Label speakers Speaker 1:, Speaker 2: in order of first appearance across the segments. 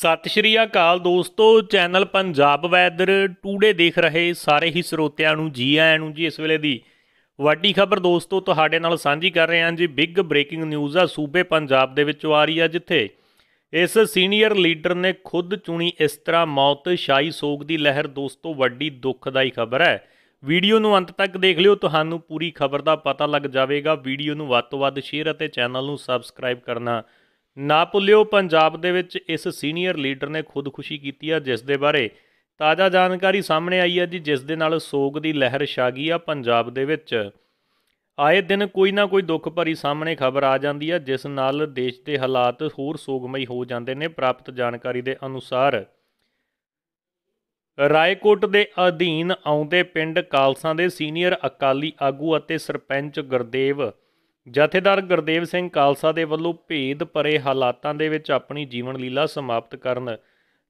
Speaker 1: ਸਤਿ ਸ਼੍ਰੀ ਅਕਾਲ ਦੋਸਤੋ channel Punjab weather today ਦੇਖ ਰਹੇ ਸਾਰੇ ਹੀ ਸਰੋਤਿਆਂ ਨੂੰ ਜੀ ਆਇਆਂ ਨੂੰ ਜੀ ਇਸ ਵੇਲੇ ਦੀ ਵੱਡੀ ਖਬਰ ਦੋਸਤੋ ਤੁਹਾਡੇ ਨਾਲ ਸਾਂਝੀ ਕਰ ਰਹੇ ਹਾਂ ਜੀ ਬਿਗ ਬ੍ਰੇਕਿੰਗ ਨਿਊਜ਼ ਆ ਸੂਬੇ ਪੰਜਾਬ ਦੇ ਵਿੱਚੋਂ ਆ ਰਹੀ ਆ ਜਿੱਥੇ ਇਸ ਸੀਨੀਅਰ ਲੀਡਰ ਨੇ ਖੁਦ ਚੁਣੀ ਇਸ ਤਰ੍ਹਾਂ ਮੌਤ ਸ਼ਾਈ ਸੋਗ ਦੀ ਲਹਿਰ ਦੋਸਤੋ ਵੱਡੀ ਦੁੱਖਦਾਈ ਖਬਰ ਹੈ ਵੀਡੀਓ ਨੂੰ ਅੰਤ ਤੱਕ ਦੇਖ ਲਿਓ ਤੁਹਾਨੂੰ ਪੂਰੀ ਖਬਰ ਦਾ ਪਤਾ ਲੱਗ ਜਾਵੇਗਾ ਵੀਡੀਓ ਨੂੰ ਵੱਧ ਤੋਂ ਵੱਧ ਸ਼ੇਅਰ ਅਤੇ ਚੈਨਲ ਨੂੰ ਸਬਸਕ੍ਰਾਈਬ ਕਰਨਾ ਨਾ ਭੁੱਲਿਓ ਪੰਜਾਬ ਦੇ ਵਿੱਚ ਇਸ ਸੀਨੀਅਰ ਲੀਡਰ ਨੇ ਖੁਦਕੁਸ਼ੀ ਕੀਤੀ ਆ ਜਿਸ ਦੇ ਬਾਰੇ ਤਾਜ਼ਾ ਜਾਣਕਾਰੀ ਸਾਹਮਣੇ ਆਈ ਹੈ ਜੀ ਜਿਸ ਦੇ ਨਾਲ ਸੋਗ ਦੀ ਲਹਿਰ ਛਾ ਗਈ ਆ ਪੰਜਾਬ ਦੇ ਵਿੱਚ ਆਏ ਦਿਨ ਕੋਈ ਨਾ ਕੋਈ ਦੁੱਖ ਭਰੀ ਸਾਹਮਣੇ ਖਬਰ ਆ ਜਾਂਦੀ ਆ ਜਿਸ ਨਾਲ ਦੇਸ਼ ਦੇ ਹਾਲਾਤ ਹੋਰ ਸੋਗਮਈ ਹੋ ਜਾਂਦੇ ਨੇ ਪ੍ਰਾਪਤ ਜਾਣਕਾਰੀ ਦੇ ਅਨੁਸਾਰ ਰਾਏਕੋਟ ਦੇ ਅਧੀਨ ਆਉਂਦੇ ਪਿੰਡ ਕਾਲਸਾਂ ਦੇ ਸੀਨੀਅਰ ਅਕਾਲੀ ਆਗੂ ਅਤੇ ਸਰਪੰਚ ਗੁਰਦੇਵ ਜਥੇਦਾਰ ਗੁਰਦੇਵ ਸਿੰਘ ਕਾਲਸਾ ਦੇ ਵੱਲੋਂ ਭੇਦ ਪਰੇ ਹਾਲਾਤਾਂ ਦੇ ਵਿੱਚ ਆਪਣੀ ਜੀਵਨ ਲੀਲਾ ਸਮਾਪਤ ਕਰਨ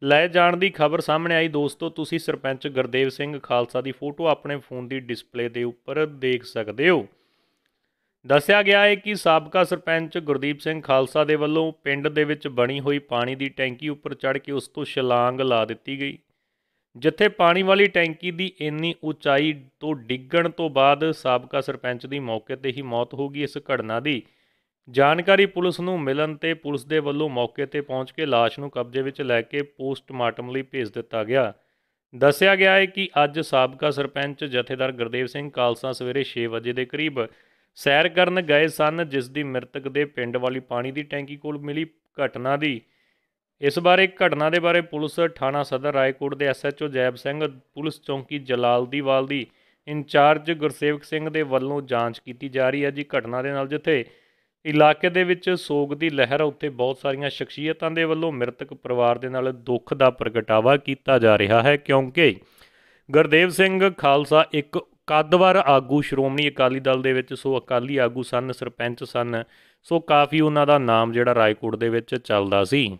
Speaker 1: ਲੈ ਜਾਣ ਦੀ ਖਬਰ ਸਾਹਮਣੇ ਆਈ ਦੋਸਤੋ ਤੁਸੀਂ ਸਰਪੰਚ ਗੁਰਦੇਵ ਸਿੰਘ ਖਾਲਸਾ ਦੀ ਫੋਟੋ ਆਪਣੇ ਫੋਨ ਦੀ ਡਿਸਪਲੇ ਦੇ ਉੱਪਰ ਦੇਖ ਸਕਦੇ ਹੋ ਦੱਸਿਆ ਗਿਆ ਹੈ ਕਿ ਸਾਬਕਾ ਸਰਪੰਚ ਗੁਰਦੀਪ ਸਿੰਘ ਖਾਲਸਾ ਦੇ ਵੱਲੋਂ ਪਿੰਡ ਦੇ ਵਿੱਚ ਬਣੀ ਹੋਈ ਪਾਣੀ ਦੀ ਟੈਂਕੀ ਉੱਪਰ ਚੜ੍ਹ ਕੇ ਉਸ ਤੋਂ ਛਲਾਂਗ ਲਾ ਦਿੱਤੀ ਗਈ ਜਿੱਥੇ ਪਾਣੀ ਵਾਲੀ ਟੈਂਕੀ ਦੀ ਇੰਨੀ ਉਚਾਈ ਤੋਂ ਡਿੱਗਣ ਤੋਂ ਬਾਅਦ ਸਾਬਕਾ ਸਰਪੰਚ ਦੀ ਮੌਕੇ ਤੇ ਹੀ ਮੌਤ ਹੋ ਗਈ ਇਸ ਘਟਨਾ ਦੀ ਜਾਣਕਾਰੀ ਪੁਲਿਸ ਨੂੰ ਮਿਲਣ ਤੇ ਪੁਲਿਸ ਦੇ ਵੱਲੋਂ ਮੌਕੇ ਤੇ ਪਹੁੰਚ ਕੇ লাশ ਨੂੰ ਕਬਜ਼ੇ ਵਿੱਚ ਲੈ ਕੇ ਪੋਸਟਮਾਰਟਮ ਲਈ ਭੇਜ ਦਿੱਤਾ ਗਿਆ ਦੱਸਿਆ ਗਿਆ ਹੈ ਕਿ ਅੱਜ ਸਾਬਕਾ ਸਰਪੰਚ ਜਥੇਦਾਰ ਗੁਰਦੇਵ ਸਿੰਘ ਕਾਲਸਾ ਸਵੇਰੇ 6 ਵਜੇ ਦੇ ਕਰੀਬ ਸੈਰ ਕਰਨ ਗਏ ਸਨ ਜਿਸ ਦੀ ਮ੍ਰਿਤਕ ਦੇ ਪਿੰਡ ਵਾਲੀ ਪਾਣੀ ਦੀ ਟੈਂਕੀ ਕੋਲ ਮਿਲੀ ਘਟਨਾ ਦੀ ਇਸ ਬਾਰੇ ਘਟਨਾ ਦੇ ਬਾਰੇ ਪੁਲਿਸ ਥਾਣਾ ਸਦਰ ਰਾਏਕੋਟ ਦੇ ਐਸਐਚਓ ਜੈਬ ਸਿੰਘ ਪੁਲਿਸ ਚੌਂਕੀ ਜਲਾਲਦੀਵਾਲ ਦੀ ਇੰਚਾਰਜ ਗੁਰਸੇਵਕ ਸਿੰਘ ਦੇ ਵੱਲੋਂ ਜਾਂਚ ਕੀਤੀ ਜਾ ਰਹੀ ਹੈ ਜੀ ਘਟਨਾ ਦੇ ਨਾਲ ਜਿੱਥੇ ਇਲਾਕੇ ਦੇ ਵਿੱਚ ਸੋਗ ਦੀ ਲਹਿਰ ਉੱਤੇ ਬਹੁਤ ਸਾਰੀਆਂ ਸ਼ਖਸੀਅਤਾਂ ਦੇ ਵੱਲੋਂ ਮ੍ਰਿਤਕ ਪਰਿਵਾਰ ਦੇ ਨਾਲ ਦੁੱਖ ਦਾ ਪ੍ਰਗਟਾਵਾ ਕੀਤਾ ਜਾ ਰਿਹਾ ਹੈ ਕਿਉਂਕਿ ਗੁਰਦੇਵ ਸਿੰਘ ਖਾਲਸਾ ਇੱਕ ਕਦਵਾਰ ਆਗੂ ਸ਼੍ਰੋਮਣੀ ਅਕਾਲੀ ਦਲ ਦੇ ਵਿੱਚ ਸੋ ਅਕਾਲੀ ਆਗੂ ਸਨ ਸਰਪੰਚ ਸਨ ਸੋ ਕਾਫੀ ਉਹਨਾਂ ਦਾ ਨਾਮ ਜਿਹੜਾ ਰਾਏਕੋਟ ਦੇ ਵਿੱਚ ਚੱਲਦਾ ਸੀ